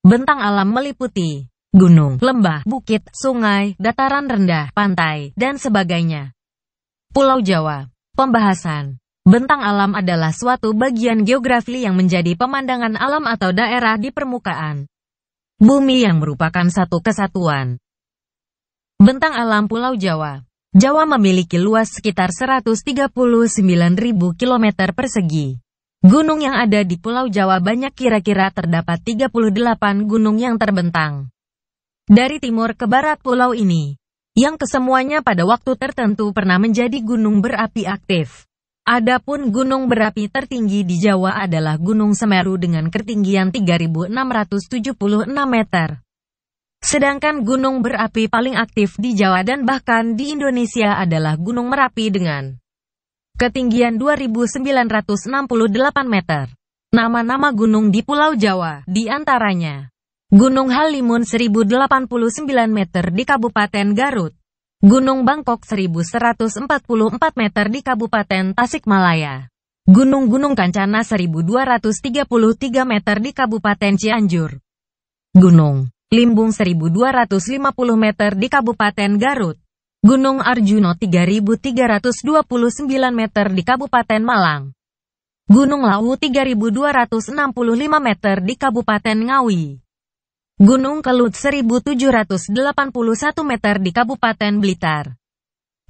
Bentang alam meliputi gunung, lembah, bukit, sungai, dataran rendah, pantai, dan sebagainya. Pulau Jawa Pembahasan Bentang alam adalah suatu bagian geografi yang menjadi pemandangan alam atau daerah di permukaan bumi yang merupakan satu kesatuan. Bentang alam Pulau Jawa Jawa memiliki luas sekitar 139.000 km persegi. Gunung yang ada di Pulau Jawa banyak kira-kira terdapat 38 gunung yang terbentang. Dari timur ke barat pulau ini, yang kesemuanya pada waktu tertentu pernah menjadi gunung berapi aktif. Adapun gunung berapi tertinggi di Jawa adalah Gunung Semeru dengan ketinggian 3.676 meter. Sedangkan gunung berapi paling aktif di Jawa dan bahkan di Indonesia adalah Gunung Merapi dengan ketinggian 2.968 meter. Nama-nama gunung di Pulau Jawa, di antaranya Gunung Halimun 1089 meter di Kabupaten Garut, Gunung Bangkok 1144 meter di Kabupaten Tasikmalaya, Gunung-Gunung Kancana 1233 meter di Kabupaten Cianjur, Gunung Limbung 1250 meter di Kabupaten Garut, Gunung Arjuno 3329 meter di Kabupaten Malang. Gunung Lawu 3265 meter di Kabupaten Ngawi. Gunung Kelut 1781 meter di Kabupaten Blitar.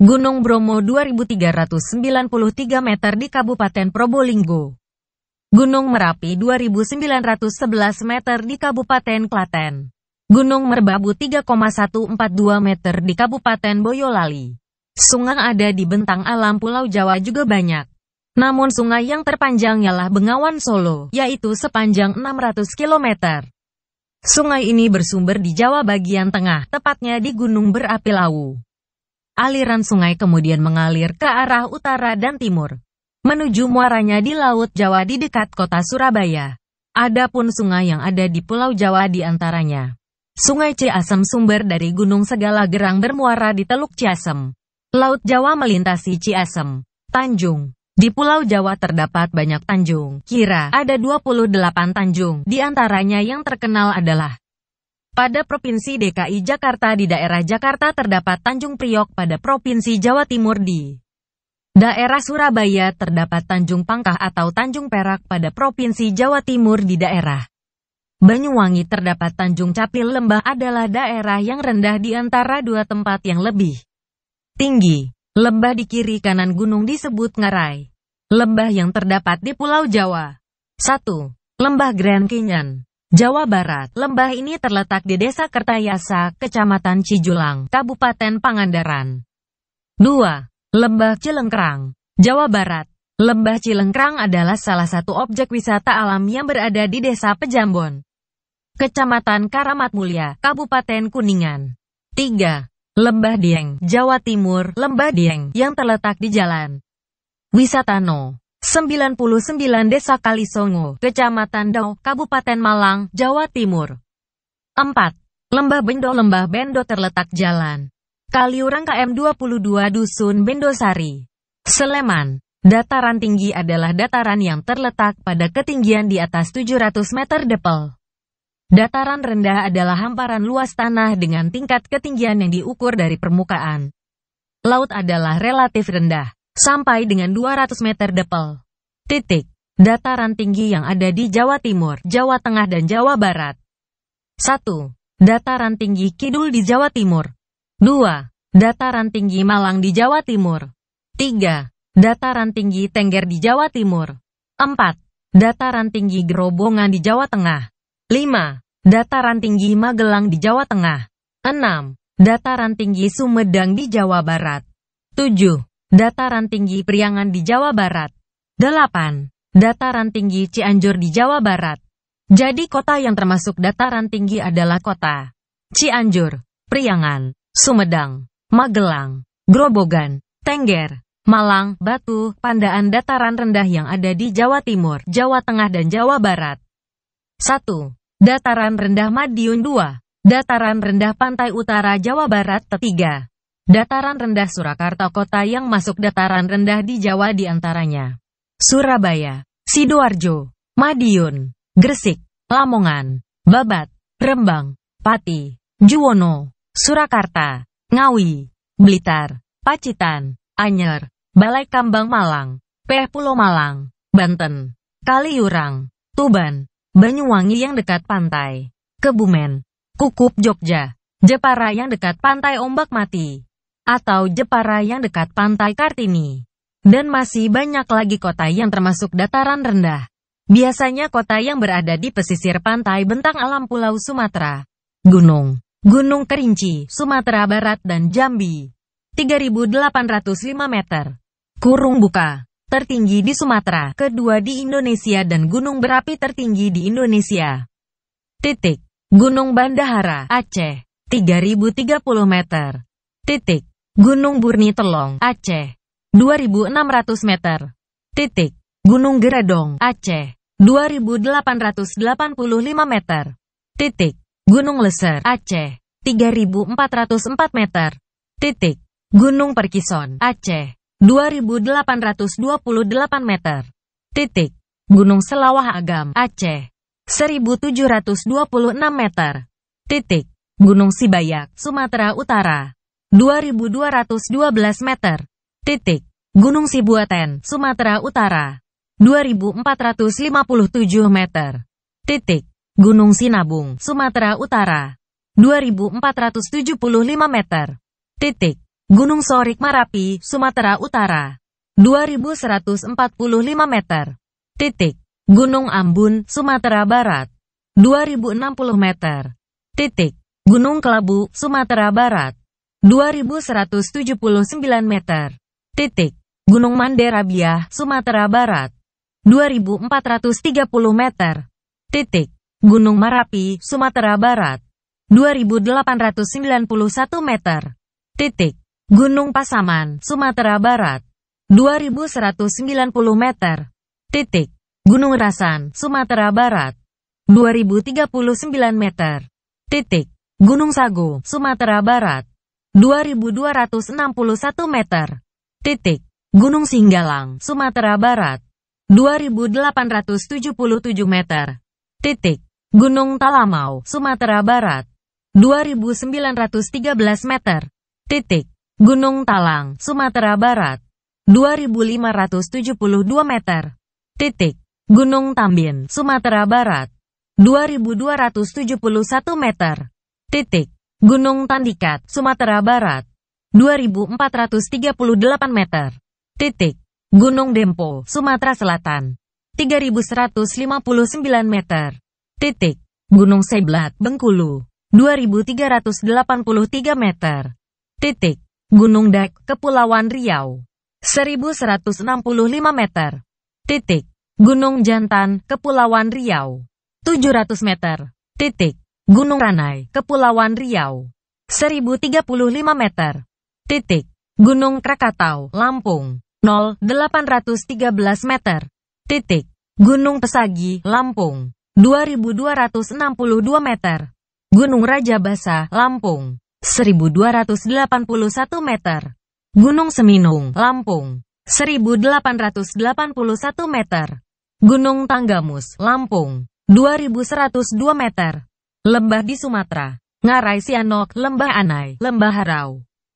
Gunung Bromo 2393 meter di Kabupaten Probolinggo. Gunung Merapi 2911 meter di Kabupaten Klaten. Gunung Merbabu 3,142 meter di Kabupaten Boyolali. Sungai ada di bentang alam Pulau Jawa juga banyak. Namun sungai yang terpanjang ialah Bengawan Solo, yaitu sepanjang 600 km. Sungai ini bersumber di Jawa bagian tengah, tepatnya di Gunung Berapi Lawu. Aliran sungai kemudian mengalir ke arah utara dan timur, menuju muaranya di Laut Jawa di dekat kota Surabaya. Adapun sungai yang ada di Pulau Jawa di antaranya Sungai Ciasem sumber dari Gunung Segala Gerang bermuara di Teluk Ciasem. Laut Jawa melintasi Ciasem. Tanjung. Di Pulau Jawa terdapat banyak tanjung. Kira ada 28 tanjung, di antaranya yang terkenal adalah pada Provinsi DKI Jakarta di daerah Jakarta terdapat Tanjung Priok pada Provinsi Jawa Timur di daerah Surabaya terdapat Tanjung Pangkah atau Tanjung Perak pada Provinsi Jawa Timur di daerah Banyuwangi terdapat Tanjung Capil Lembah adalah daerah yang rendah di antara dua tempat yang lebih tinggi. Lembah di kiri kanan gunung disebut Ngarai. Lembah yang terdapat di Pulau Jawa. 1. Lembah Grand Canyon. Jawa Barat. Lembah ini terletak di Desa Kertayasa, Kecamatan Cijulang, Kabupaten Pangandaran. 2. Lembah Cilengkrang. Jawa Barat. Lembah Cilengkrang adalah salah satu objek wisata alam yang berada di Desa Pejambon. Kecamatan Karamat Mulia, Kabupaten Kuningan. 3. Lembah Dieng, Jawa Timur, Lembah Dieng, yang terletak di Jalan Wisatano. 99 Desa Kalisongo, Kecamatan Dau, Kabupaten Malang, Jawa Timur. 4. Lembah Bendo Lembah Bendo terletak Jalan Kaliurang KM 22 Dusun Bendosari. Sleman. Dataran tinggi adalah dataran yang terletak pada ketinggian di atas 700 meter depel. Dataran rendah adalah hamparan luas tanah dengan tingkat ketinggian yang diukur dari permukaan. Laut adalah relatif rendah, sampai dengan 200 meter depel. Titik. Dataran tinggi yang ada di Jawa Timur, Jawa Tengah dan Jawa Barat. 1. Dataran tinggi kidul di Jawa Timur. 2. Dataran tinggi Malang di Jawa Timur. 3. Dataran tinggi Tengger di Jawa Timur. 4. Dataran tinggi Gerobongan di Jawa Tengah. 5. Dataran tinggi Magelang di Jawa Tengah. 6. Dataran tinggi Sumedang di Jawa Barat. 7. Dataran tinggi Priangan di Jawa Barat. 8. Dataran tinggi Cianjur di Jawa Barat. Jadi kota yang termasuk dataran tinggi adalah kota Cianjur, Priangan, Sumedang, Magelang, Grobogan, Tengger, Malang, Batu, Pandaan dataran rendah yang ada di Jawa Timur, Jawa Tengah dan Jawa Barat. 1. Dataran rendah Madiun 2, dataran rendah pantai utara Jawa Barat ketiga. Dataran rendah Surakarta kota yang masuk dataran rendah di Jawa diantaranya. Surabaya, Sidoarjo, Madiun, Gresik, Lamongan, Babat, Rembang, Pati, Juwono, Surakarta, Ngawi, Blitar, Pacitan, Anyer, Balai Kambang Malang, Peh Pulau Malang, Banten, Kaliurang, Tuban, Banyuwangi yang dekat pantai, Kebumen, Kukup Jogja, Jepara yang dekat pantai Ombak Mati, atau Jepara yang dekat pantai Kartini. Dan masih banyak lagi kota yang termasuk dataran rendah. Biasanya kota yang berada di pesisir pantai bentang alam Pulau Sumatera, Gunung, Gunung Kerinci, Sumatera Barat dan Jambi. 3805 meter. Kurung buka tertinggi di Sumatera, kedua di Indonesia dan gunung berapi tertinggi di Indonesia. Titik. Gunung Bandahara, Aceh, 3030 meter. Titik. Gunung Burni Telong, Aceh, 2600 meter. Titik. Gunung Geradong, Aceh, 2885 meter. Titik. Gunung Leser, Aceh, 3404 meter. Titik. Gunung Perkison, Aceh, 2828 meter. Titik. Gunung Selawah Agam, Aceh. 1726 meter. Titik. Gunung Sibayak, Sumatera Utara. 2212 meter. Titik. Gunung Sibuaten, Sumatera Utara. 2457 meter. Titik. Gunung Sinabung, Sumatera Utara. 2475 meter. Titik. Gunung Sorik Marapi, Sumatera Utara. 2145 meter. Titik. Gunung Ambun, Sumatera Barat. 2060 meter. Titik. Gunung Kelabu, Sumatera Barat. 2179 meter. Titik. Gunung Manderabiah, Sumatera Barat. 2430 meter. Titik. Gunung Marapi, Sumatera Barat. 2891 meter. Titik. Gunung Pasaman, Sumatera Barat, 2190 meter. Titik. Gunung Rasan, Sumatera Barat, 2039 meter. Titik. Gunung Sago, Sumatera Barat, 2261 meter. Titik. Gunung Singgalang, Sumatera Barat, 2877 meter. Titik. Gunung Talamau, Sumatera Barat, 2913 meter. Titik. Gunung Talang, Sumatera Barat, 2572 meter. Titik. Gunung Tambin, Sumatera Barat, 2271 meter. Titik. Gunung Tandikat, Sumatera Barat, 2438 meter. Titik. Gunung Dempo, Sumatera Selatan, 3159 meter. Titik. Gunung Seblat, Bengkulu, 2383 meter. Titik. Gunung Dek, Kepulauan Riau. 1165 meter. Titik. Gunung Jantan, Kepulauan Riau. 700 meter. Titik. Gunung Ranai, Kepulauan Riau. 1035 meter. Titik. Gunung Krakatau, Lampung. 0,813 meter. Titik. Gunung Pesagi, Lampung. 2262 meter. Gunung Raja Basa, Lampung. 1281 meter. Gunung Seminung, Lampung, 1881 meter. Gunung Tanggamus, Lampung, 2102 meter. Lembah di Sumatera, Ngarai Sianok, Lembah Anai, Lembah Harau.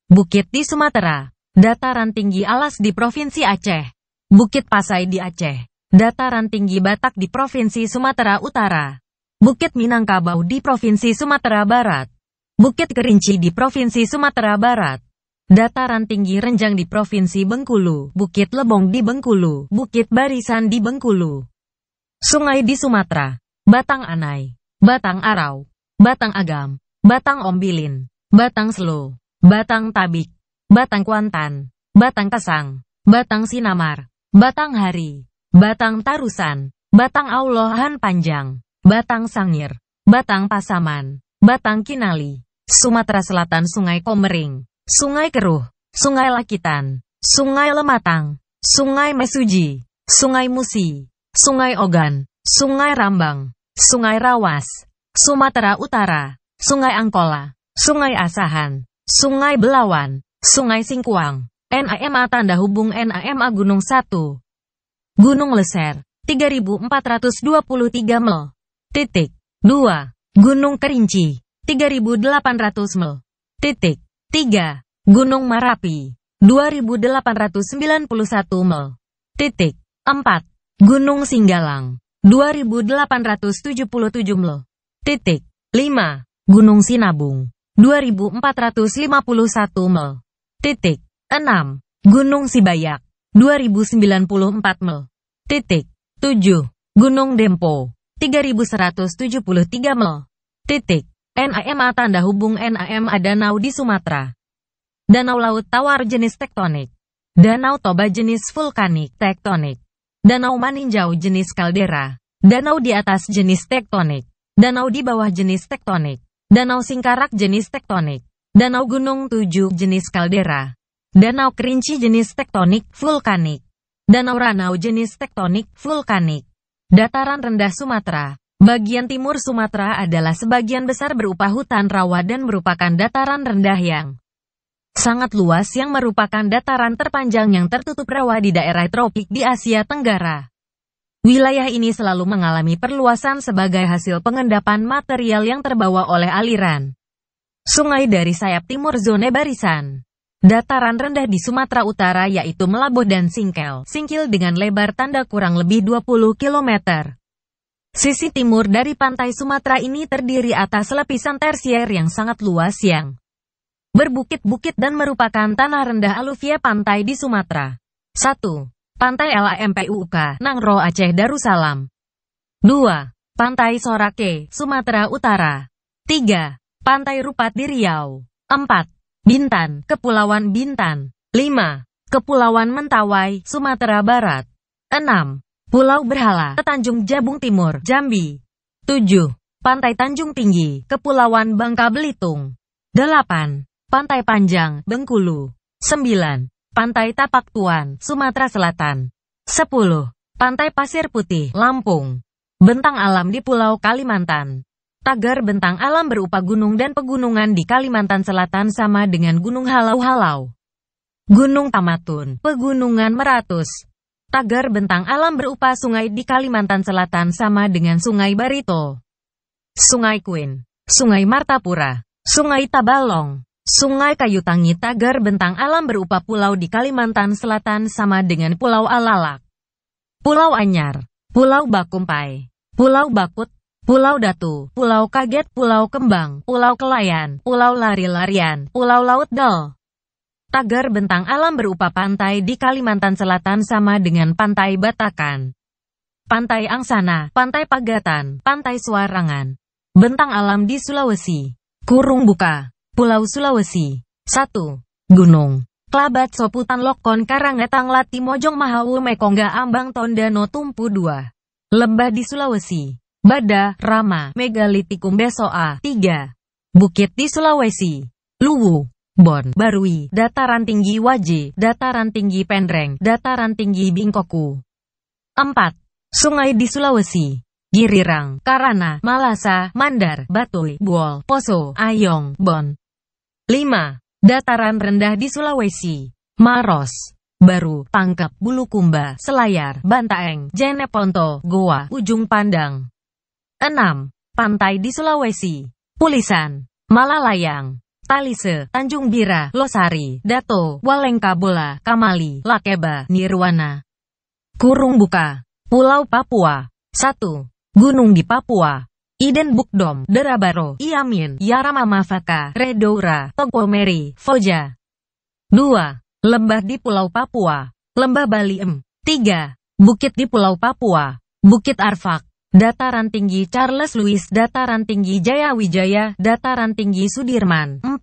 Bukit di Sumatera, dataran tinggi alas di Provinsi Aceh. Bukit Pasai di Aceh, dataran tinggi Batak di Provinsi Sumatera Utara. Bukit Minangkabau di Provinsi Sumatera Barat. Bukit Kerinci di Provinsi Sumatera Barat. Dataran tinggi Renjang di Provinsi Bengkulu, Bukit Lebong di Bengkulu, Bukit Barisan di Bengkulu. Sungai di Sumatera, Batang Anai, Batang Arau, Batang Agam, Batang Ombilin, Batang Selo, Batang Tabik, Batang Kuantan, Batang Kesang, Batang Sinamar, Batang Hari, Batang Tarusan, Batang Aulohan Panjang, Batang Sangir, Batang Pasaman, Batang Kinali. Sumatera Selatan Sungai Komering, Sungai Keruh, Sungai Lakitan, Sungai Lematang, Sungai Mesuji, Sungai Musi, Sungai Ogan, Sungai Rambang, Sungai Rawas, Sumatera Utara, Sungai Angkola, Sungai Asahan, Sungai Belawan, Sungai Singkuang, NAMA Tanda Hubung NAMA Gunung 1, Gunung Leser, 3423 mel, titik, 2, Gunung Kerinci, 3800 mil. Titik. 3. Gunung Marapi. 2891 mil. Titik. 4. Gunung Singgalang. 2877 mil. Titik. 5. Gunung Sinabung. 2451 mil. Titik. 6. Gunung Sibayak. 2094 mil. Titik. 7. Gunung Dempo. 3173 mil. Titik. NAMA tanda hubung NAMA Danau di Sumatera. Danau Laut Tawar jenis tektonik. Danau Toba jenis vulkanik tektonik. Danau Maninjau jenis kaldera. Danau di atas jenis tektonik. Danau di bawah jenis tektonik. Danau Singkarak jenis tektonik. Danau Gunung Tujuh jenis kaldera. Danau Kerinci jenis tektonik vulkanik. Danau Ranau jenis tektonik vulkanik. Dataran rendah Sumatera. Bagian timur Sumatera adalah sebagian besar berupa hutan rawa dan merupakan dataran rendah yang sangat luas yang merupakan dataran terpanjang yang tertutup rawa di daerah tropik di Asia Tenggara. Wilayah ini selalu mengalami perluasan sebagai hasil pengendapan material yang terbawa oleh aliran sungai dari sayap timur zona barisan. Dataran rendah di Sumatera Utara yaitu Melabuh dan Singkel, Singkil dengan lebar tanda kurang lebih 20 km. Sisi timur dari pantai Sumatera ini terdiri atas lapisan tersier yang sangat luas yang berbukit-bukit dan merupakan tanah rendah aluvia pantai di Sumatera. 1. Pantai LAMPUK, Nangro Aceh Darussalam. 2. Pantai Sorake, Sumatera Utara. 3. Pantai Rupat di Riau. 4. Bintan, Kepulauan Bintan. 5. Kepulauan Mentawai, Sumatera Barat. 6. Pulau Berhala, Tanjung Jabung Timur, Jambi. 7. Pantai Tanjung Tinggi, Kepulauan Bangka Belitung. 8. Pantai Panjang, Bengkulu. 9. Pantai Tapak Tuan, Sumatera Selatan. 10. Pantai Pasir Putih, Lampung. Bentang alam di Pulau Kalimantan. Tagar bentang alam berupa gunung dan pegunungan di Kalimantan Selatan sama dengan Gunung Halau-Halau. Gunung Tamatun, Pegunungan Meratus, Tagar bentang alam berupa sungai di Kalimantan Selatan sama dengan Sungai Barito, Sungai Queen, Sungai Martapura, Sungai Tabalong, Sungai Kayu Tangi Tagar bentang alam berupa pulau di Kalimantan Selatan sama dengan Pulau Alalak, Pulau Anyar, Pulau Bakumpai, Pulau Bakut, Pulau Datu, Pulau Kaget, Pulau Kembang, Pulau Kelayan, Pulau Lari-Larian, Pulau Laut Dal. Tagar bentang alam berupa pantai di Kalimantan Selatan sama dengan Pantai Batakan, Pantai Angsana, Pantai Pagatan, Pantai Suarangan. Bentang alam di Sulawesi. Kurung buka. Pulau Sulawesi. 1. Gunung. Kelabat Soputan Lokon Karangetang Lati Mojong Mahau Mekongga Ambang Tondano Tumpu 2. Lembah di Sulawesi. Bada, Rama, Megalitikum Besoa. 3. Bukit di Sulawesi. Luwu. Bon, Barui, dataran tinggi Waji, dataran tinggi Pendreng, dataran tinggi Bingkoku. 4. Sungai di Sulawesi. Girirang, Karana, Malasa, Mandar, Batui, Buol, Poso, Ayong, Bon. 5. Dataran rendah di Sulawesi. Maros, Baru, Pangkep, Bulukumba, Selayar, Bantaeng, Jeneponto, Goa, Ujung Pandang. 6. Pantai di Sulawesi. Pulisan, Malalayang, Talise, Tanjung Bira, Losari, Dato, Walengkabola, Kamali, Lakeba, Nirwana. Kurung buka. Pulau Papua. 1. Gunung di Papua. Iden Bukdom, Derabaro, Iamin, Yaramamafaka, Redora, Togomeri, Foja. 2. Lembah di Pulau Papua. Lembah Baliem. 3. Bukit di Pulau Papua. Bukit Arfak. Dataran tinggi Charles Louis, dataran tinggi Jaya Wijaya, dataran tinggi Sudirman. 4.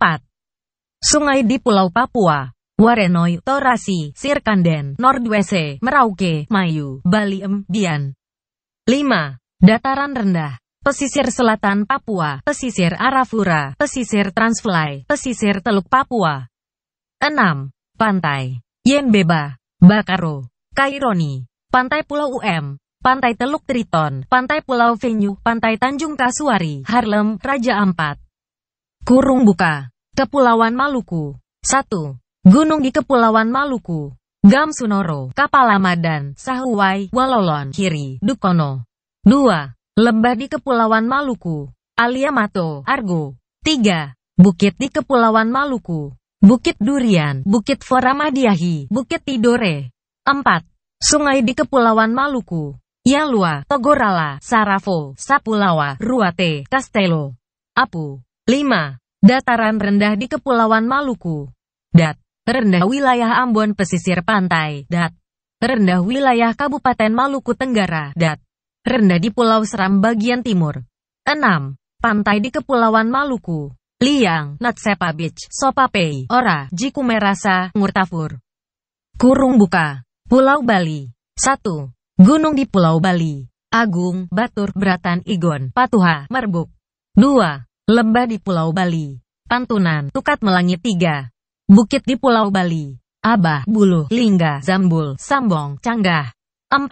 Sungai di Pulau Papua. Warenoi, Torasi, Sirkanden, Nordwese, Merauke, Mayu, Baliem, Bian. 5. Dataran rendah. Pesisir Selatan Papua, Pesisir Arafura, Pesisir Transfly, Pesisir Teluk Papua. 6. Pantai. Yenbeba, Bakaro, Kaironi, Pantai Pulau UM, Pantai Teluk Triton, Pantai Pulau Venue, Pantai Tanjung Kasuari, Harlem, Raja Ampat. Kurung buka. Kepulauan Maluku. 1. Gunung di Kepulauan Maluku. Gam Sunoro, Kapalamadan, Sahuwai, Walolon, Kiri, Dukono. 2. Lembah di Kepulauan Maluku. Aliamato, Argo. 3. Bukit di Kepulauan Maluku. Bukit Durian, Bukit Foramadiahi, Bukit Tidore. 4. Sungai di Kepulauan Maluku. Yalua, Togorala, Sarafo, Sapulawa, Ruate, Castelo, Apu. 5. Dataran rendah di Kepulauan Maluku. Dat. Rendah wilayah Ambon pesisir pantai. Dat. Rendah wilayah Kabupaten Maluku Tenggara. Dat. Rendah di Pulau Seram bagian timur. 6. Pantai di Kepulauan Maluku. Liang, Natsepa Beach, Sopapei, Ora, Jikumerasa, Ngurtafur. Kurung buka. Pulau Bali. 1. Gunung di Pulau Bali, Agung, Batur, Beratan, Igon, Patuha, Merbuk. 2. Lembah di Pulau Bali, Pantunan, Tukat Melangit 3. Bukit di Pulau Bali, Abah, Bulu, Lingga, Zambul, Sambong, Canggah. 4.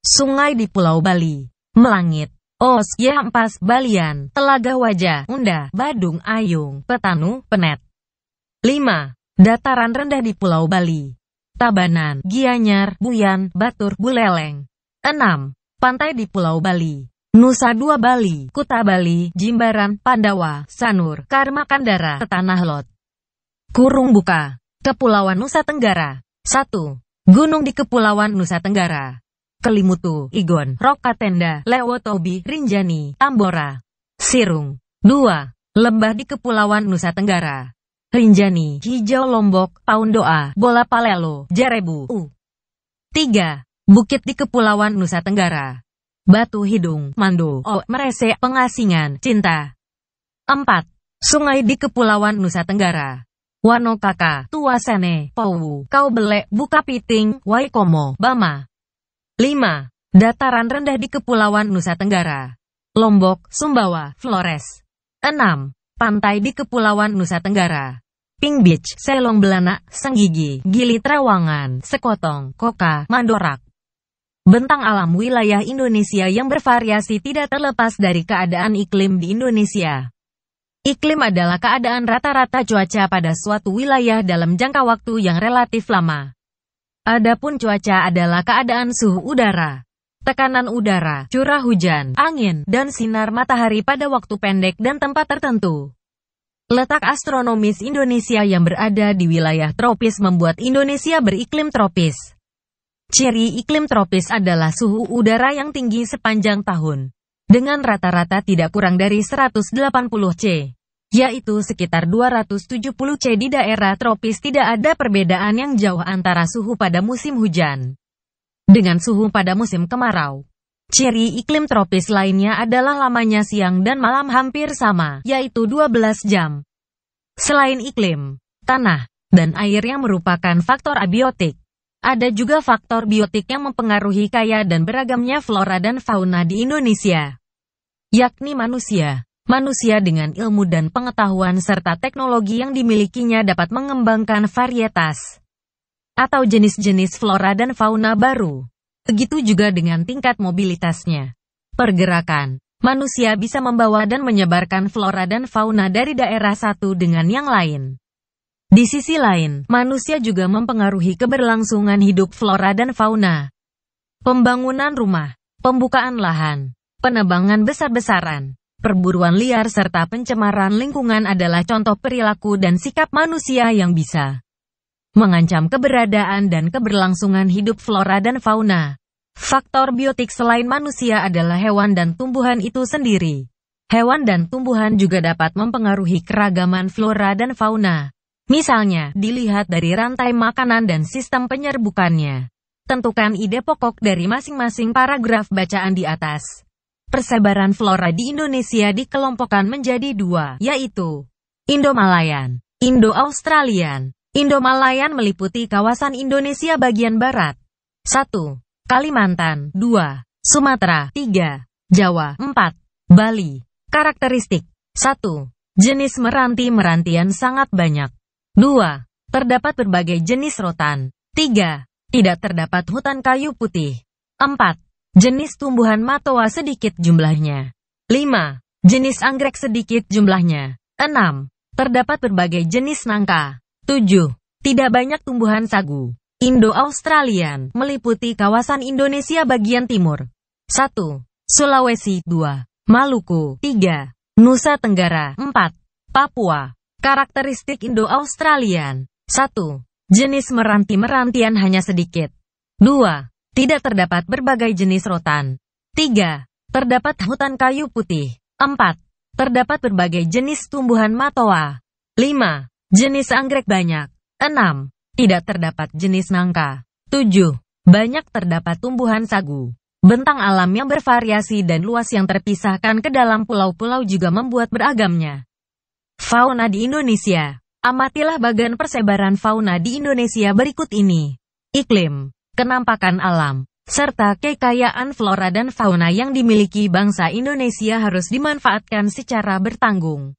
Sungai di Pulau Bali, Melangit, Os, Yampas, Balian, Telaga Wajah, Unda, Badung, Ayung, Petanu, Penet. 5. Dataran rendah di Pulau Bali, Tabanan, Gianyar, Buyan, Batur, Buleleng. 6. Pantai di Pulau Bali. Nusa Dua Bali, Kuta Bali, Jimbaran, Pandawa, Sanur, Karma Kandara, Tanah Lot. Kurung buka. Kepulauan Nusa Tenggara. 1. Gunung di Kepulauan Nusa Tenggara. Kelimutu, Igon, Rokatenda, Lewotobi, Rinjani, Tambora. Sirung. 2. Lembah di Kepulauan Nusa Tenggara. Rinjani, Hijau Lombok, Paundoa, Bola Palelo, Jarebu, U. 3. Bukit di Kepulauan Nusa Tenggara. Batu Hidung, Mando, O, Merese, Pengasingan, Cinta. 4. Sungai di Kepulauan Nusa Tenggara. Wano Kaka, Tuasene, belek, buka piting, Waikomo, Bama. 5. Dataran rendah di Kepulauan Nusa Tenggara. Lombok, Sumbawa, Flores. 6. Pantai di Kepulauan Nusa Tenggara. Pink Beach, Selong Belana, Senggigi, Gili Trawangan, Sekotong, Koka, Mandorak. Bentang alam wilayah Indonesia yang bervariasi tidak terlepas dari keadaan iklim di Indonesia. Iklim adalah keadaan rata-rata cuaca pada suatu wilayah dalam jangka waktu yang relatif lama. Adapun cuaca adalah keadaan suhu udara, tekanan udara, curah hujan, angin, dan sinar matahari pada waktu pendek dan tempat tertentu. Letak astronomis Indonesia yang berada di wilayah tropis membuat Indonesia beriklim tropis. Ciri iklim tropis adalah suhu udara yang tinggi sepanjang tahun, dengan rata-rata tidak kurang dari 180 C, yaitu sekitar 270 C di daerah tropis tidak ada perbedaan yang jauh antara suhu pada musim hujan dengan suhu pada musim kemarau. Ciri iklim tropis lainnya adalah lamanya siang dan malam hampir sama, yaitu 12 jam. Selain iklim, tanah, dan air yang merupakan faktor abiotik, ada juga faktor biotik yang mempengaruhi kaya dan beragamnya flora dan fauna di Indonesia, yakni manusia. Manusia dengan ilmu dan pengetahuan serta teknologi yang dimilikinya dapat mengembangkan varietas atau jenis-jenis flora dan fauna baru. Begitu juga dengan tingkat mobilitasnya. Pergerakan Manusia bisa membawa dan menyebarkan flora dan fauna dari daerah satu dengan yang lain. Di sisi lain, manusia juga mempengaruhi keberlangsungan hidup flora dan fauna. Pembangunan rumah, pembukaan lahan, penebangan besar-besaran, perburuan liar serta pencemaran lingkungan adalah contoh perilaku dan sikap manusia yang bisa mengancam keberadaan dan keberlangsungan hidup flora dan fauna. Faktor biotik selain manusia adalah hewan dan tumbuhan itu sendiri. Hewan dan tumbuhan juga dapat mempengaruhi keragaman flora dan fauna. Misalnya, dilihat dari rantai makanan dan sistem penyerbukannya. Tentukan ide pokok dari masing-masing paragraf bacaan di atas. Persebaran flora di Indonesia dikelompokkan menjadi dua, yaitu Indo-Malayan, Indo-Australian, Indomalayan meliputi kawasan Indonesia bagian barat. 1. Kalimantan 2. Sumatera 3. Jawa 4. Bali Karakteristik 1. Jenis meranti-merantian sangat banyak 2. Terdapat berbagai jenis rotan 3. Tidak terdapat hutan kayu putih 4. Jenis tumbuhan matoa sedikit jumlahnya 5. Jenis anggrek sedikit jumlahnya 6. Terdapat berbagai jenis nangka 7. Tidak banyak tumbuhan sagu. Indo-Australian meliputi kawasan Indonesia bagian timur. 1. Sulawesi 2. Maluku 3. Nusa Tenggara 4. Papua. Karakteristik Indo-Australian 1. Jenis meranti-merantian hanya sedikit. 2. Tidak terdapat berbagai jenis rotan. 3. Terdapat hutan kayu putih. 4. Terdapat berbagai jenis tumbuhan matoa. 5. Jenis anggrek banyak. 6. Tidak terdapat jenis nangka. 7. Banyak terdapat tumbuhan sagu. Bentang alam yang bervariasi dan luas yang terpisahkan ke dalam pulau-pulau juga membuat beragamnya. Fauna di Indonesia. Amatilah bagan persebaran fauna di Indonesia berikut ini. Iklim, kenampakan alam, serta kekayaan flora dan fauna yang dimiliki bangsa Indonesia harus dimanfaatkan secara bertanggung.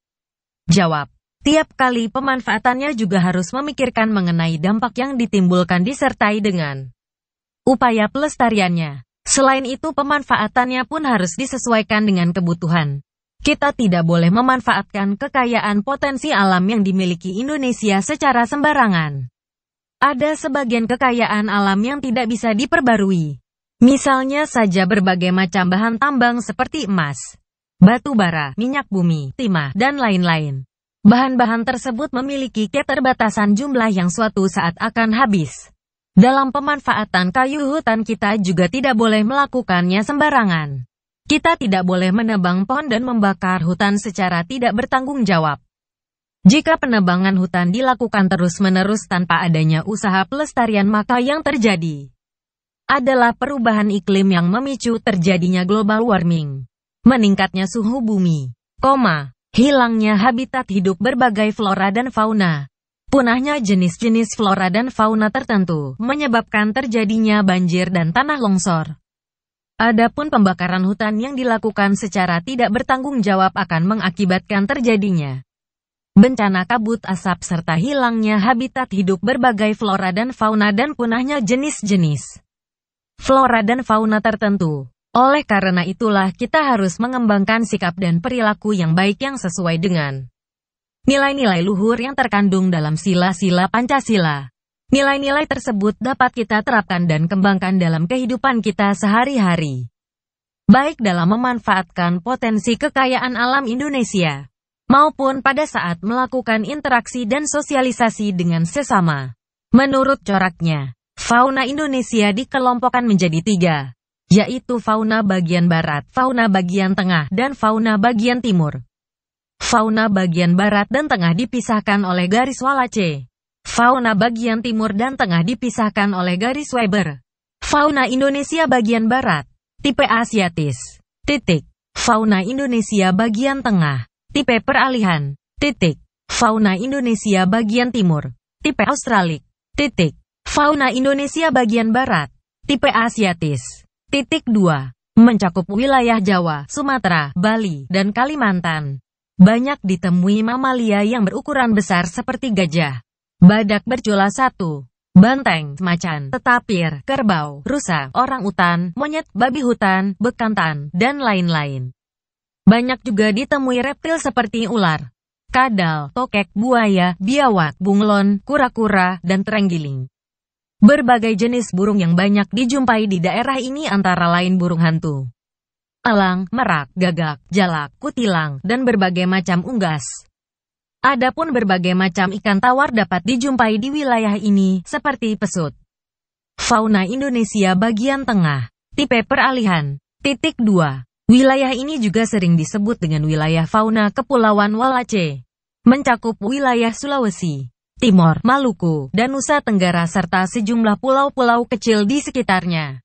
Jawab. Tiap kali pemanfaatannya juga harus memikirkan mengenai dampak yang ditimbulkan disertai dengan upaya pelestariannya. Selain itu pemanfaatannya pun harus disesuaikan dengan kebutuhan. Kita tidak boleh memanfaatkan kekayaan potensi alam yang dimiliki Indonesia secara sembarangan. Ada sebagian kekayaan alam yang tidak bisa diperbarui. Misalnya saja berbagai macam bahan tambang seperti emas, batu bara, minyak bumi, timah, dan lain-lain. Bahan-bahan tersebut memiliki keterbatasan jumlah yang suatu saat akan habis. Dalam pemanfaatan kayu hutan kita juga tidak boleh melakukannya sembarangan. Kita tidak boleh menebang pohon dan membakar hutan secara tidak bertanggung jawab. Jika penebangan hutan dilakukan terus-menerus tanpa adanya usaha pelestarian maka yang terjadi adalah perubahan iklim yang memicu terjadinya global warming, meningkatnya suhu bumi, koma, hilangnya habitat hidup berbagai flora dan fauna. Punahnya jenis-jenis flora dan fauna tertentu menyebabkan terjadinya banjir dan tanah longsor. Adapun pembakaran hutan yang dilakukan secara tidak bertanggung jawab akan mengakibatkan terjadinya bencana kabut asap serta hilangnya habitat hidup berbagai flora dan fauna dan punahnya jenis-jenis flora dan fauna tertentu. Oleh karena itulah kita harus mengembangkan sikap dan perilaku yang baik yang sesuai dengan nilai-nilai luhur yang terkandung dalam sila-sila Pancasila. Nilai-nilai tersebut dapat kita terapkan dan kembangkan dalam kehidupan kita sehari-hari. Baik dalam memanfaatkan potensi kekayaan alam Indonesia, maupun pada saat melakukan interaksi dan sosialisasi dengan sesama. Menurut coraknya, fauna Indonesia dikelompokkan menjadi tiga, yaitu fauna bagian barat, fauna bagian tengah, dan fauna bagian timur. Fauna bagian barat dan tengah dipisahkan oleh garis Wallace. Fauna bagian timur dan tengah dipisahkan oleh garis Weber. Fauna Indonesia bagian barat, tipe asiatis, titik. Fauna Indonesia bagian tengah, tipe peralihan, titik. Fauna Indonesia bagian timur, tipe Australik, titik. Fauna Indonesia bagian barat, tipe asiatis, Titik 2. Mencakup wilayah Jawa, Sumatera, Bali, dan Kalimantan. Banyak ditemui mamalia yang berukuran besar seperti gajah, badak bercula satu, banteng, macan, tetapir, kerbau, rusa, orang utan, monyet, babi hutan, bekantan, dan lain-lain. Banyak juga ditemui reptil seperti ular, kadal, tokek, buaya, biawak, bunglon, kura-kura, dan terenggiling. Berbagai jenis burung yang banyak dijumpai di daerah ini antara lain burung hantu, elang, merak, gagak, jalak, kutilang, dan berbagai macam unggas. Adapun berbagai macam ikan tawar dapat dijumpai di wilayah ini, seperti pesut. Fauna Indonesia bagian tengah. Tipe peralihan. Titik 2. Wilayah ini juga sering disebut dengan wilayah fauna Kepulauan Walace. Mencakup wilayah Sulawesi, Timor, Maluku, dan Nusa Tenggara serta sejumlah pulau-pulau kecil di sekitarnya.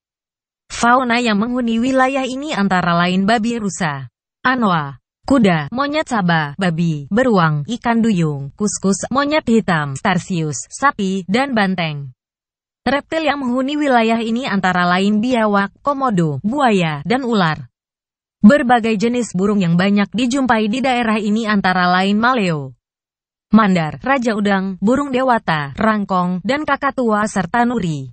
Fauna yang menghuni wilayah ini antara lain babi rusa, anoa, kuda, monyet saba, babi, beruang, ikan duyung, kuskus, monyet hitam, starsius, sapi, dan banteng. Reptil yang menghuni wilayah ini antara lain biawak, komodo, buaya, dan ular. Berbagai jenis burung yang banyak dijumpai di daerah ini antara lain maleo, mandar, raja udang, burung dewata, rangkong, dan kakatua serta nuri.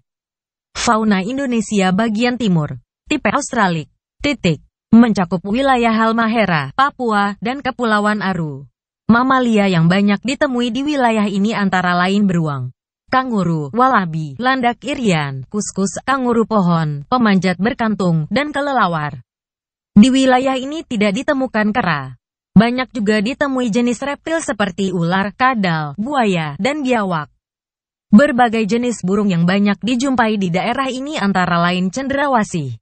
Fauna Indonesia bagian timur. Tipe Australik. Titik. Mencakup wilayah Halmahera, Papua, dan Kepulauan Aru. Mamalia yang banyak ditemui di wilayah ini antara lain beruang, kanguru, walabi, landak irian, kuskus, kanguru pohon, pemanjat berkantung, dan kelelawar. Di wilayah ini tidak ditemukan kera. Banyak juga ditemui jenis reptil seperti ular, kadal, buaya, dan biawak. Berbagai jenis burung yang banyak dijumpai di daerah ini antara lain cendrawasih,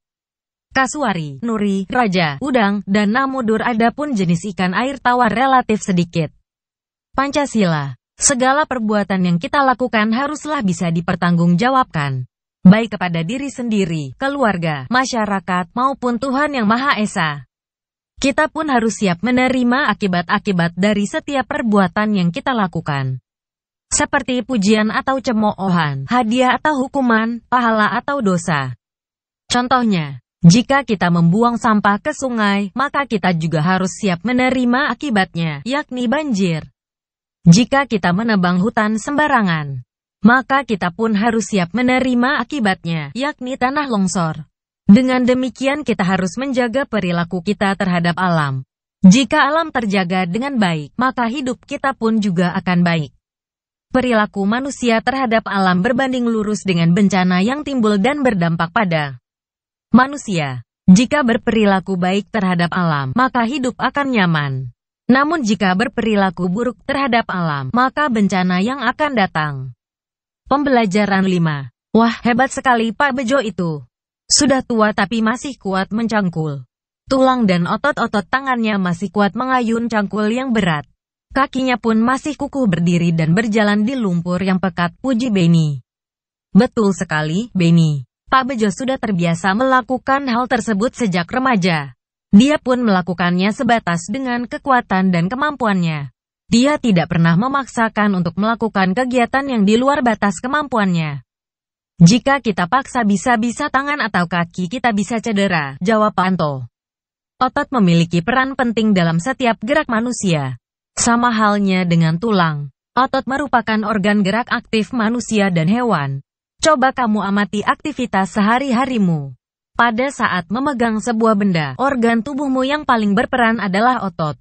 kasuari, nuri, raja, udang, dan namudur adapun jenis ikan air tawar relatif sedikit. Pancasila Segala perbuatan yang kita lakukan haruslah bisa dipertanggungjawabkan. Baik kepada diri sendiri, keluarga, masyarakat, maupun Tuhan Yang Maha Esa. Kita pun harus siap menerima akibat-akibat dari setiap perbuatan yang kita lakukan. Seperti pujian atau cemoohan, hadiah atau hukuman, pahala atau dosa. Contohnya, jika kita membuang sampah ke sungai, maka kita juga harus siap menerima akibatnya, yakni banjir. Jika kita menebang hutan sembarangan, maka kita pun harus siap menerima akibatnya, yakni tanah longsor. Dengan demikian kita harus menjaga perilaku kita terhadap alam. Jika alam terjaga dengan baik, maka hidup kita pun juga akan baik. Perilaku manusia terhadap alam berbanding lurus dengan bencana yang timbul dan berdampak pada manusia. Jika berperilaku baik terhadap alam, maka hidup akan nyaman. Namun jika berperilaku buruk terhadap alam, maka bencana yang akan datang. Pembelajaran 5. Wah, hebat sekali Pak Bejo itu. Sudah tua tapi masih kuat mencangkul. Tulang dan otot-otot tangannya masih kuat mengayun cangkul yang berat. Kakinya pun masih kukuh berdiri dan berjalan di lumpur yang pekat puji Beni. Betul sekali, Beni. Pak Bejo sudah terbiasa melakukan hal tersebut sejak remaja. Dia pun melakukannya sebatas dengan kekuatan dan kemampuannya. Dia tidak pernah memaksakan untuk melakukan kegiatan yang di luar batas kemampuannya. Jika kita paksa bisa-bisa tangan atau kaki kita bisa cedera, jawab Panto. Otot memiliki peran penting dalam setiap gerak manusia. Sama halnya dengan tulang. Otot merupakan organ gerak aktif manusia dan hewan. Coba kamu amati aktivitas sehari-harimu. Pada saat memegang sebuah benda, organ tubuhmu yang paling berperan adalah otot.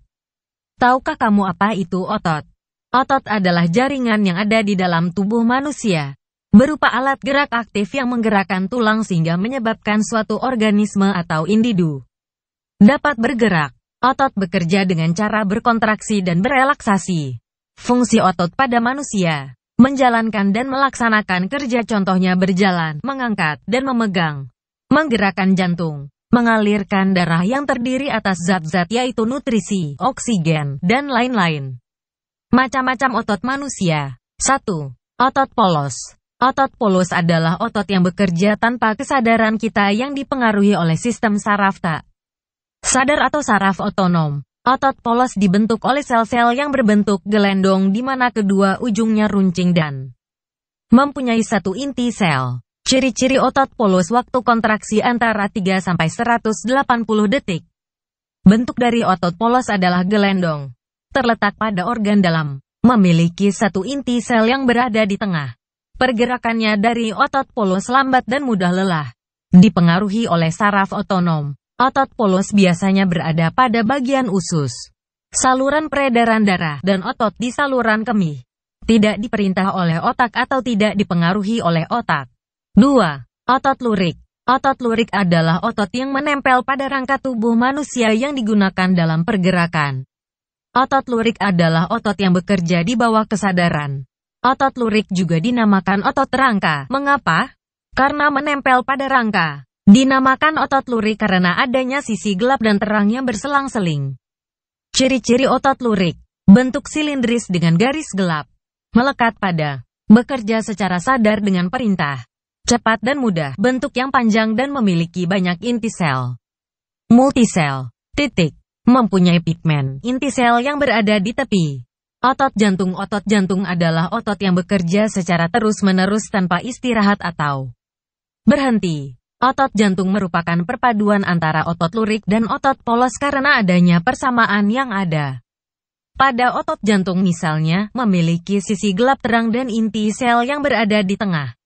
Tahukah kamu apa itu otot? Otot adalah jaringan yang ada di dalam tubuh manusia berupa alat gerak aktif yang menggerakkan tulang sehingga menyebabkan suatu organisme atau individu dapat bergerak. Otot bekerja dengan cara berkontraksi dan berelaksasi. Fungsi otot pada manusia menjalankan dan melaksanakan kerja contohnya berjalan, mengangkat, dan memegang, menggerakkan jantung, mengalirkan darah yang terdiri atas zat-zat yaitu nutrisi, oksigen, dan lain-lain. Macam-macam otot manusia. 1. Otot polos Otot polos adalah otot yang bekerja tanpa kesadaran kita yang dipengaruhi oleh sistem saraf tak sadar atau saraf otonom. Otot polos dibentuk oleh sel-sel yang berbentuk gelendong di mana kedua ujungnya runcing dan mempunyai satu inti sel. Ciri-ciri otot polos waktu kontraksi antara 3 sampai 180 detik. Bentuk dari otot polos adalah gelendong, terletak pada organ dalam, memiliki satu inti sel yang berada di tengah. Pergerakannya dari otot polos lambat dan mudah lelah. Dipengaruhi oleh saraf otonom. Otot polos biasanya berada pada bagian usus, saluran peredaran darah, dan otot di saluran kemih. Tidak diperintah oleh otak atau tidak dipengaruhi oleh otak. 2. Otot lurik. Otot lurik adalah otot yang menempel pada rangka tubuh manusia yang digunakan dalam pergerakan. Otot lurik adalah otot yang bekerja di bawah kesadaran. Otot lurik juga dinamakan otot rangka. Mengapa? Karena menempel pada rangka. Dinamakan otot lurik karena adanya sisi gelap dan terangnya berselang-seling. Ciri-ciri otot lurik. Bentuk silindris dengan garis gelap. Melekat pada. Bekerja secara sadar dengan perintah. Cepat dan mudah. Bentuk yang panjang dan memiliki banyak inti sel. Multisel. Titik. Mempunyai pigmen. Inti sel yang berada di tepi. Otot jantung Otot jantung adalah otot yang bekerja secara terus-menerus tanpa istirahat atau berhenti. Otot jantung merupakan perpaduan antara otot lurik dan otot polos karena adanya persamaan yang ada. Pada otot jantung misalnya, memiliki sisi gelap terang dan inti sel yang berada di tengah.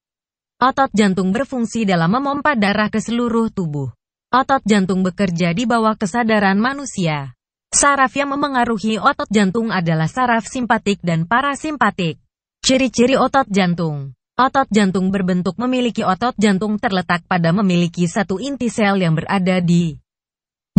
Otot jantung berfungsi dalam memompa darah ke seluruh tubuh. Otot jantung bekerja di bawah kesadaran manusia. Saraf yang memengaruhi otot jantung adalah saraf simpatik dan parasimpatik. Ciri-ciri otot jantung Otot jantung berbentuk memiliki otot jantung terletak pada memiliki satu inti sel yang berada di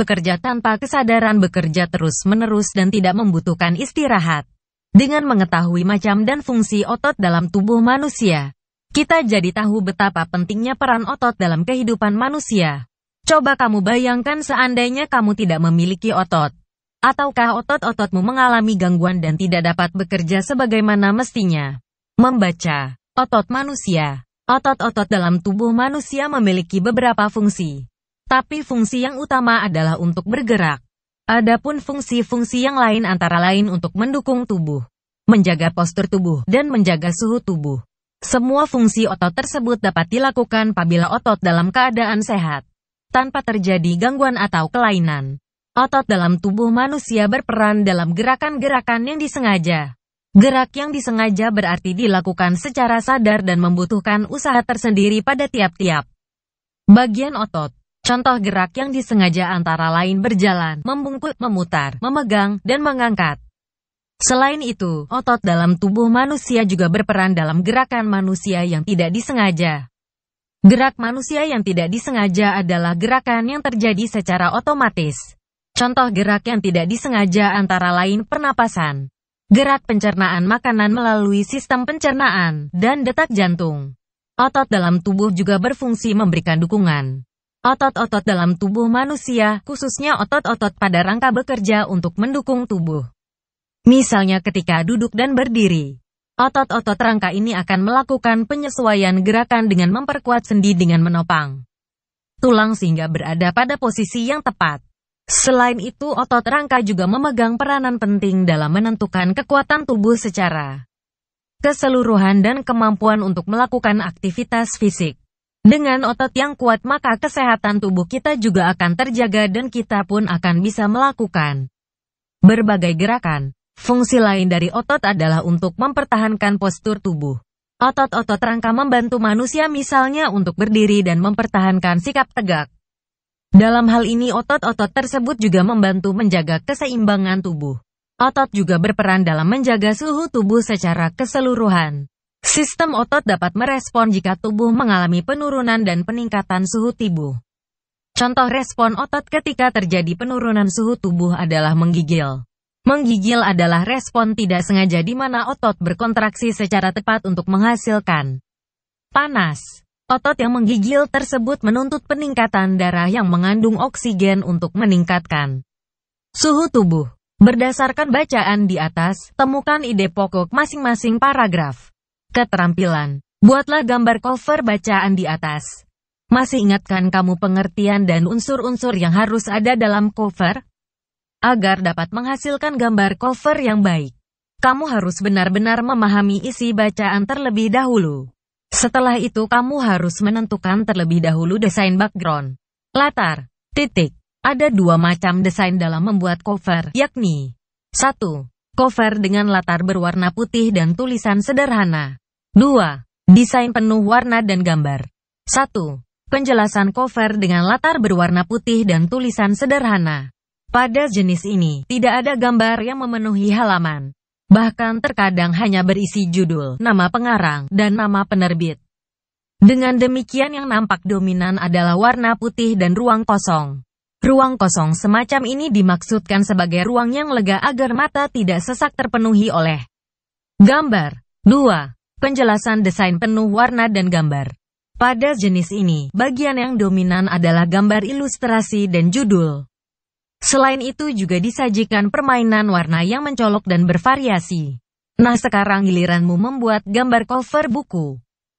bekerja tanpa kesadaran bekerja terus-menerus dan tidak membutuhkan istirahat. Dengan mengetahui macam dan fungsi otot dalam tubuh manusia, kita jadi tahu betapa pentingnya peran otot dalam kehidupan manusia. Coba kamu bayangkan seandainya kamu tidak memiliki otot. Ataukah otot-ototmu mengalami gangguan dan tidak dapat bekerja sebagaimana mestinya? Membaca Otot manusia Otot-otot dalam tubuh manusia memiliki beberapa fungsi. Tapi fungsi yang utama adalah untuk bergerak. Adapun fungsi-fungsi yang lain antara lain untuk mendukung tubuh, menjaga postur tubuh, dan menjaga suhu tubuh. Semua fungsi otot tersebut dapat dilakukan apabila otot dalam keadaan sehat, tanpa terjadi gangguan atau kelainan. Otot dalam tubuh manusia berperan dalam gerakan-gerakan yang disengaja. Gerak yang disengaja berarti dilakukan secara sadar dan membutuhkan usaha tersendiri pada tiap-tiap bagian otot. Contoh gerak yang disengaja antara lain berjalan, membungkuk, memutar, memegang, dan mengangkat. Selain itu, otot dalam tubuh manusia juga berperan dalam gerakan manusia yang tidak disengaja. Gerak manusia yang tidak disengaja adalah gerakan yang terjadi secara otomatis. Contoh gerak yang tidak disengaja antara lain pernapasan, gerak pencernaan makanan melalui sistem pencernaan, dan detak jantung. Otot dalam tubuh juga berfungsi memberikan dukungan. Otot-otot dalam tubuh manusia, khususnya otot-otot pada rangka bekerja untuk mendukung tubuh. Misalnya ketika duduk dan berdiri. Otot-otot rangka ini akan melakukan penyesuaian gerakan dengan memperkuat sendi dengan menopang tulang sehingga berada pada posisi yang tepat. Selain itu, otot rangka juga memegang peranan penting dalam menentukan kekuatan tubuh secara keseluruhan dan kemampuan untuk melakukan aktivitas fisik. Dengan otot yang kuat maka kesehatan tubuh kita juga akan terjaga dan kita pun akan bisa melakukan berbagai gerakan. Fungsi lain dari otot adalah untuk mempertahankan postur tubuh. Otot-otot rangka membantu manusia misalnya untuk berdiri dan mempertahankan sikap tegak. Dalam hal ini otot-otot tersebut juga membantu menjaga keseimbangan tubuh. Otot juga berperan dalam menjaga suhu tubuh secara keseluruhan. Sistem otot dapat merespon jika tubuh mengalami penurunan dan peningkatan suhu tubuh. Contoh respon otot ketika terjadi penurunan suhu tubuh adalah menggigil. Menggigil adalah respon tidak sengaja di mana otot berkontraksi secara tepat untuk menghasilkan panas. Otot yang menggigil tersebut menuntut peningkatan darah yang mengandung oksigen untuk meningkatkan suhu tubuh. Berdasarkan bacaan di atas, temukan ide pokok masing-masing paragraf. Keterampilan. Buatlah gambar cover bacaan di atas. Masih ingatkan kamu pengertian dan unsur-unsur yang harus ada dalam cover? Agar dapat menghasilkan gambar cover yang baik, kamu harus benar-benar memahami isi bacaan terlebih dahulu. Setelah itu kamu harus menentukan terlebih dahulu desain background, latar, titik. Ada dua macam desain dalam membuat cover, yakni 1. Cover dengan latar berwarna putih dan tulisan sederhana. 2. Desain penuh warna dan gambar. 1. Penjelasan cover dengan latar berwarna putih dan tulisan sederhana. Pada jenis ini, tidak ada gambar yang memenuhi halaman bahkan terkadang hanya berisi judul, nama pengarang, dan nama penerbit. Dengan demikian yang nampak dominan adalah warna putih dan ruang kosong. Ruang kosong semacam ini dimaksudkan sebagai ruang yang lega agar mata tidak sesak terpenuhi oleh gambar. 2. Penjelasan desain penuh warna dan gambar. Pada jenis ini, bagian yang dominan adalah gambar ilustrasi dan judul. Selain itu juga disajikan permainan warna yang mencolok dan bervariasi. Nah sekarang giliranmu membuat gambar cover buku.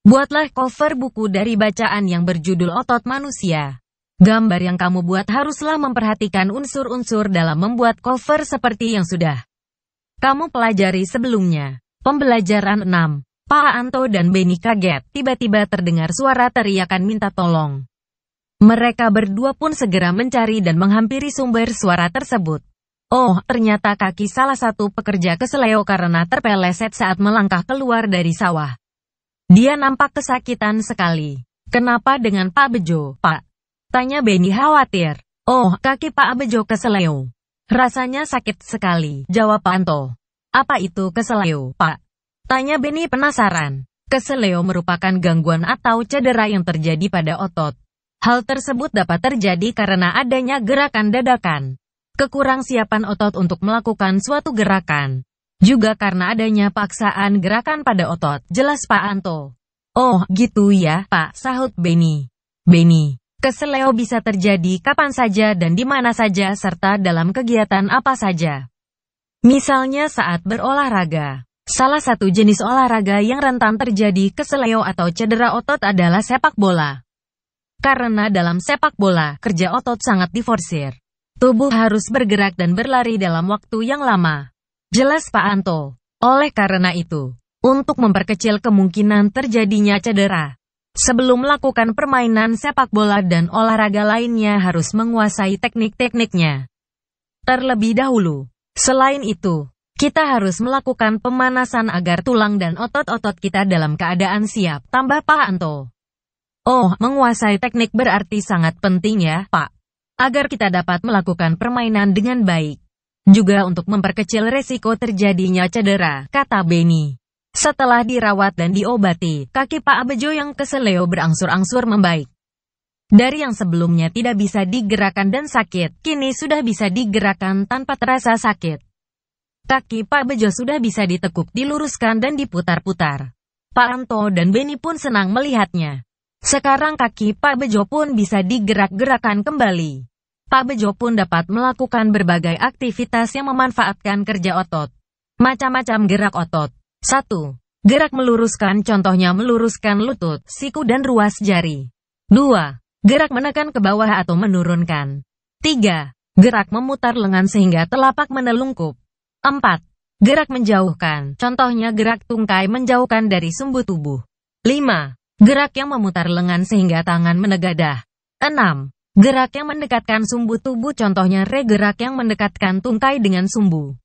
Buatlah cover buku dari bacaan yang berjudul Otot Manusia. Gambar yang kamu buat haruslah memperhatikan unsur-unsur dalam membuat cover seperti yang sudah kamu pelajari sebelumnya. Pembelajaran 6. Pak Anto dan Beni kaget, tiba-tiba terdengar suara teriakan minta tolong. Mereka berdua pun segera mencari dan menghampiri sumber suara tersebut. Oh, ternyata kaki salah satu pekerja keseleo karena terpeleset saat melangkah keluar dari sawah. Dia nampak kesakitan sekali. Kenapa dengan Pak Bejo, Pak? Tanya Benny khawatir. Oh, kaki Pak Bejo keseleo. Rasanya sakit sekali, jawab Anto. Apa itu keseleo, Pak? Tanya Benny penasaran. Keseleo merupakan gangguan atau cedera yang terjadi pada otot, Hal tersebut dapat terjadi karena adanya gerakan dadakan, siapan otot untuk melakukan suatu gerakan, juga karena adanya paksaan gerakan pada otot, jelas Pak Anto. Oh, gitu ya, Pak, sahut Benny. Benny, keseleo bisa terjadi kapan saja dan di mana saja serta dalam kegiatan apa saja. Misalnya saat berolahraga. Salah satu jenis olahraga yang rentan terjadi keseleo atau cedera otot adalah sepak bola. Karena dalam sepak bola, kerja otot sangat diforsir. Tubuh harus bergerak dan berlari dalam waktu yang lama. Jelas Pak Anto. Oleh karena itu, untuk memperkecil kemungkinan terjadinya cedera, sebelum melakukan permainan sepak bola dan olahraga lainnya harus menguasai teknik-tekniknya. Terlebih dahulu, selain itu, kita harus melakukan pemanasan agar tulang dan otot-otot kita dalam keadaan siap, tambah Pak Anto. Oh, menguasai teknik berarti sangat penting ya, Pak. Agar kita dapat melakukan permainan dengan baik. Juga untuk memperkecil resiko terjadinya cedera, kata Benny. Setelah dirawat dan diobati, kaki Pak Abejo yang keseleo berangsur-angsur membaik. Dari yang sebelumnya tidak bisa digerakkan dan sakit, kini sudah bisa digerakkan tanpa terasa sakit. Kaki Pak Bejo sudah bisa ditekuk, diluruskan dan diputar-putar. Pak Anto dan Beni pun senang melihatnya. Sekarang kaki Pak Bejo pun bisa digerak-gerakan kembali. Pak Bejo pun dapat melakukan berbagai aktivitas yang memanfaatkan kerja otot. Macam-macam gerak otot. 1. Gerak meluruskan contohnya meluruskan lutut, siku dan ruas jari. 2. Gerak menekan ke bawah atau menurunkan. 3. Gerak memutar lengan sehingga telapak menelungkup. 4. Gerak menjauhkan, contohnya gerak tungkai menjauhkan dari sumbu tubuh. 5. Gerak yang memutar lengan sehingga tangan menegadah. 6. Gerak yang mendekatkan sumbu tubuh contohnya re gerak yang mendekatkan tungkai dengan sumbu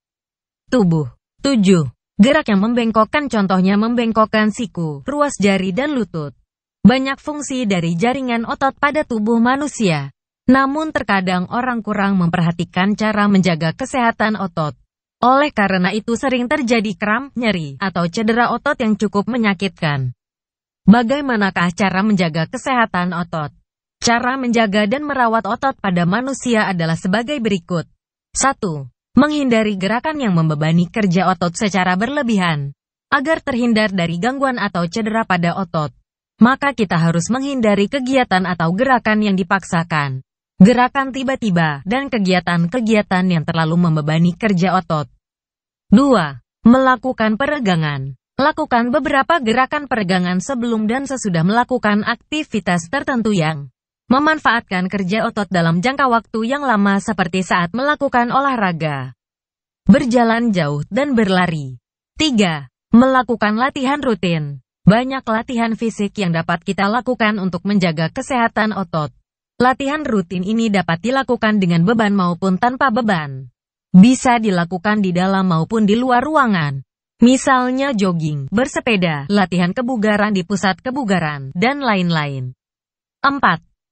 tubuh. 7. Gerak yang membengkokkan contohnya membengkokkan siku, ruas jari dan lutut. Banyak fungsi dari jaringan otot pada tubuh manusia. Namun terkadang orang kurang memperhatikan cara menjaga kesehatan otot. Oleh karena itu sering terjadi kram, nyeri, atau cedera otot yang cukup menyakitkan. Bagaimanakah cara menjaga kesehatan otot? Cara menjaga dan merawat otot pada manusia adalah sebagai berikut. 1. Menghindari gerakan yang membebani kerja otot secara berlebihan. Agar terhindar dari gangguan atau cedera pada otot, maka kita harus menghindari kegiatan atau gerakan yang dipaksakan. Gerakan tiba-tiba dan kegiatan-kegiatan yang terlalu membebani kerja otot. 2. Melakukan peregangan. Lakukan beberapa gerakan peregangan sebelum dan sesudah melakukan aktivitas tertentu yang memanfaatkan kerja otot dalam jangka waktu yang lama seperti saat melakukan olahraga, berjalan jauh, dan berlari. 3. Melakukan latihan rutin. Banyak latihan fisik yang dapat kita lakukan untuk menjaga kesehatan otot. Latihan rutin ini dapat dilakukan dengan beban maupun tanpa beban. Bisa dilakukan di dalam maupun di luar ruangan Misalnya jogging, bersepeda, latihan kebugaran di pusat kebugaran, dan lain-lain. 4.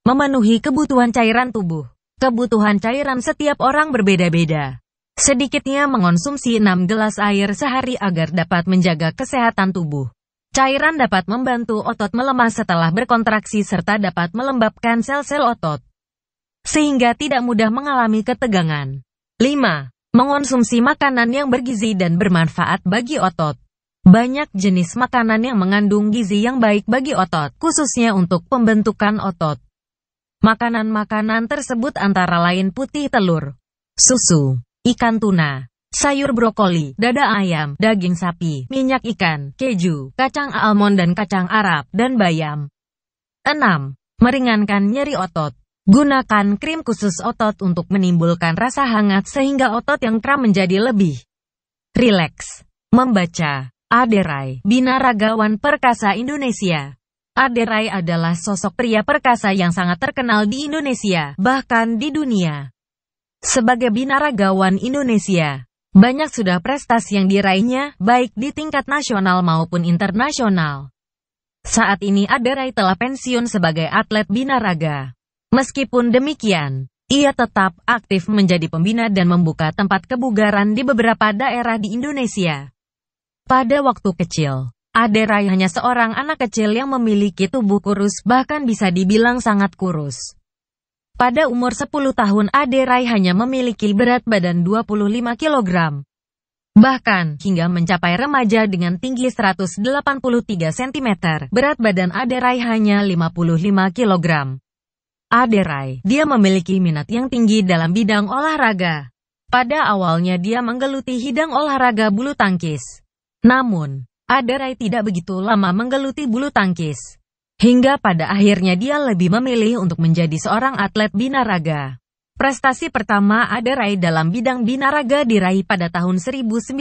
Memenuhi kebutuhan cairan tubuh. Kebutuhan cairan setiap orang berbeda-beda. Sedikitnya mengonsumsi 6 gelas air sehari agar dapat menjaga kesehatan tubuh. Cairan dapat membantu otot melemah setelah berkontraksi serta dapat melembabkan sel-sel otot. Sehingga tidak mudah mengalami ketegangan. 5. Mengonsumsi makanan yang bergizi dan bermanfaat bagi otot. Banyak jenis makanan yang mengandung gizi yang baik bagi otot, khususnya untuk pembentukan otot. Makanan-makanan tersebut antara lain putih telur, susu, ikan tuna, sayur brokoli, dada ayam, daging sapi, minyak ikan, keju, kacang almond dan kacang Arab, dan bayam. 6. Meringankan nyeri otot. Gunakan krim khusus otot untuk menimbulkan rasa hangat sehingga otot yang kram menjadi lebih rileks. Membaca Aderai Binaragawan Perkasa Indonesia Aderai adalah sosok pria perkasa yang sangat terkenal di Indonesia, bahkan di dunia. Sebagai binaragawan Indonesia, banyak sudah prestasi yang diraihnya, baik di tingkat nasional maupun internasional. Saat ini Aderai telah pensiun sebagai atlet binaraga. Meskipun demikian, ia tetap aktif menjadi pembina dan membuka tempat kebugaran di beberapa daerah di Indonesia. Pada waktu kecil, Aderai hanya seorang anak kecil yang memiliki tubuh kurus bahkan bisa dibilang sangat kurus. Pada umur 10 tahun Aderai hanya memiliki berat badan 25 kg. Bahkan, hingga mencapai remaja dengan tinggi 183 cm, berat badan Aderai hanya 55 kg. Aderai. Dia memiliki minat yang tinggi dalam bidang olahraga. Pada awalnya dia menggeluti hidang olahraga bulu tangkis. Namun, Aderai tidak begitu lama menggeluti bulu tangkis. Hingga pada akhirnya dia lebih memilih untuk menjadi seorang atlet binaraga. Prestasi pertama Aderai dalam bidang binaraga diraih pada tahun 1995.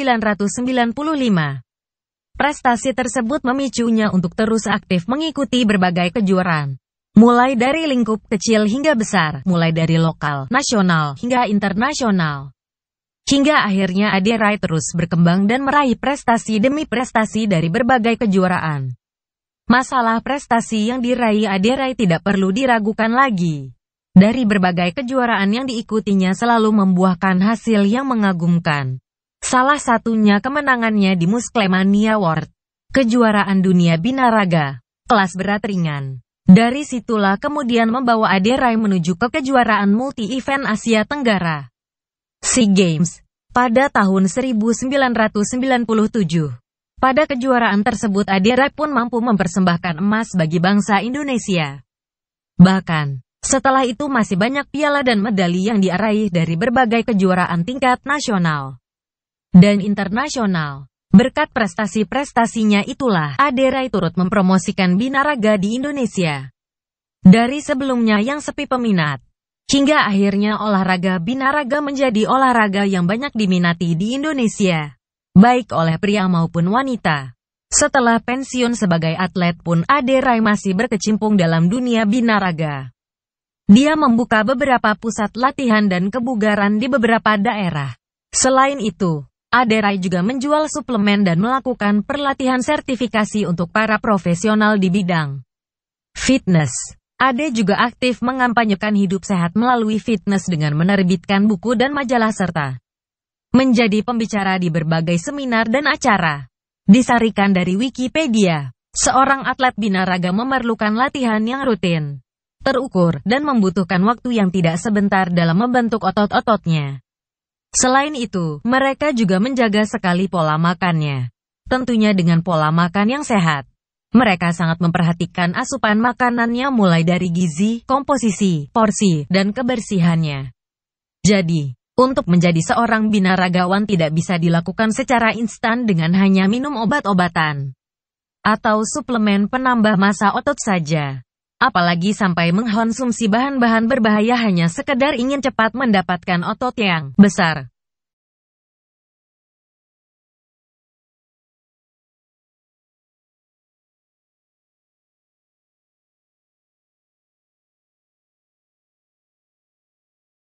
Prestasi tersebut memicunya untuk terus aktif mengikuti berbagai kejuaraan. Mulai dari lingkup kecil hingga besar, mulai dari lokal, nasional, hingga internasional. Hingga akhirnya Rai terus berkembang dan meraih prestasi demi prestasi dari berbagai kejuaraan. Masalah prestasi yang diraih Rai tidak perlu diragukan lagi. Dari berbagai kejuaraan yang diikutinya selalu membuahkan hasil yang mengagumkan. Salah satunya kemenangannya di Musclemania World, kejuaraan dunia binaraga, kelas berat ringan. Dari situlah kemudian membawa Aderai menuju ke kejuaraan multi-event Asia Tenggara. SEA Games, pada tahun 1997. Pada kejuaraan tersebut Aderai pun mampu mempersembahkan emas bagi bangsa Indonesia. Bahkan, setelah itu masih banyak piala dan medali yang diaraih dari berbagai kejuaraan tingkat nasional dan internasional. Berkat prestasi-prestasinya itulah, Aderai turut mempromosikan binaraga di Indonesia. Dari sebelumnya yang sepi peminat, hingga akhirnya olahraga binaraga menjadi olahraga yang banyak diminati di Indonesia, baik oleh pria maupun wanita. Setelah pensiun sebagai atlet pun Aderai masih berkecimpung dalam dunia binaraga. Dia membuka beberapa pusat latihan dan kebugaran di beberapa daerah. Selain itu, Aderai juga menjual suplemen dan melakukan perlatihan sertifikasi untuk para profesional di bidang fitness. Ade juga aktif mengampanyekan hidup sehat melalui fitness dengan menerbitkan buku dan majalah serta menjadi pembicara di berbagai seminar dan acara. Disarikan dari Wikipedia, seorang atlet binaraga memerlukan latihan yang rutin, terukur, dan membutuhkan waktu yang tidak sebentar dalam membentuk otot-ototnya. Selain itu, mereka juga menjaga sekali pola makannya. Tentunya dengan pola makan yang sehat. Mereka sangat memperhatikan asupan makanannya mulai dari gizi, komposisi, porsi, dan kebersihannya. Jadi, untuk menjadi seorang binaragawan tidak bisa dilakukan secara instan dengan hanya minum obat-obatan atau suplemen penambah masa otot saja apalagi sampai mengkonsumsi bahan-bahan berbahaya hanya sekedar ingin cepat mendapatkan otot yang besar.